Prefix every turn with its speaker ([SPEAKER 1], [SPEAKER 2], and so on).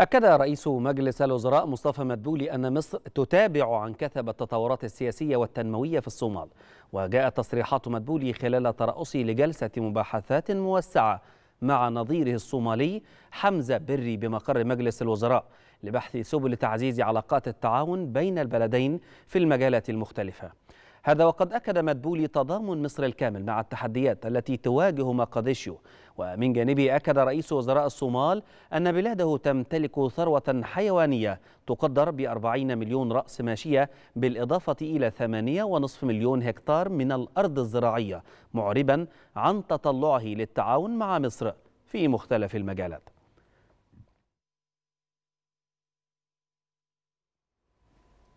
[SPEAKER 1] أكد رئيس مجلس الوزراء مصطفى مدبولي أن مصر تتابع عن كثب التطورات السياسية والتنموية في الصومال وجاءت تصريحات مدبولي خلال ترأسه لجلسة مباحثات موسعة مع نظيره الصومالي حمزة بري بمقر مجلس الوزراء لبحث سبل تعزيز علاقات التعاون بين البلدين في المجالات المختلفة هذا وقد أكد مدبولي تضامن مصر الكامل مع التحديات التي تواجه مقاديشيو ومن جانبه أكد رئيس وزراء الصومال أن بلاده تمتلك ثروة حيوانية تقدر ب 40 مليون رأس ماشية بالإضافة إلى 8.5 مليون هكتار من الأرض الزراعية معربا عن تطلعه للتعاون مع مصر في مختلف المجالات